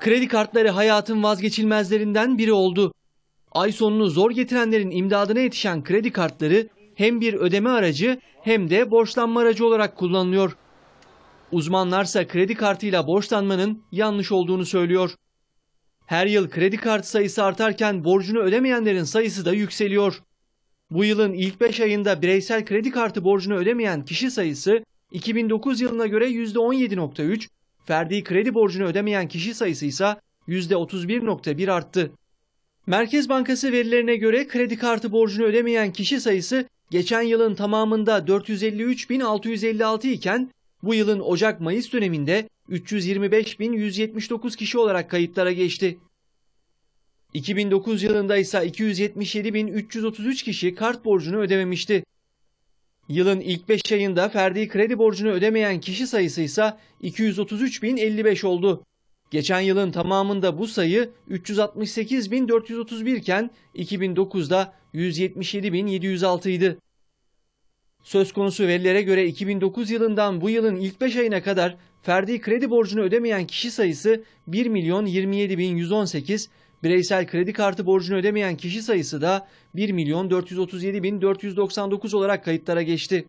Kredi kartları hayatın vazgeçilmezlerinden biri oldu. Ay sonunu zor getirenlerin imdadına yetişen kredi kartları hem bir ödeme aracı hem de borçlanma aracı olarak kullanılıyor. Uzmanlarsa kredi kartıyla borçlanmanın yanlış olduğunu söylüyor. Her yıl kredi kartı sayısı artarken borcunu ödemeyenlerin sayısı da yükseliyor. Bu yılın ilk 5 ayında bireysel kredi kartı borcunu ödemeyen kişi sayısı 2009 yılına göre %17.3, Ferdi kredi borcunu ödemeyen kişi sayısı ise %31.1 arttı. Merkez Bankası verilerine göre kredi kartı borcunu ödemeyen kişi sayısı geçen yılın tamamında 453.656 iken bu yılın Ocak-Mayıs döneminde 325.179 kişi olarak kayıtlara geçti. 2009 yılında ise 277.333 kişi kart borcunu ödememişti. Yılın ilk 5 ayında ferdi kredi borcunu ödemeyen kişi sayısı ise 233.055 oldu. Geçen yılın tamamında bu sayı 368.431 iken 2009'da 177.706 idi. Söz konusu verilere göre 2009 yılından bu yılın ilk 5 ayına kadar ferdi kredi borcunu ödemeyen kişi sayısı 1 milyon 27 bin 118, bireysel kredi kartı borcunu ödemeyen kişi sayısı da 1 milyon 437 bin 499 olarak kayıtlara geçti.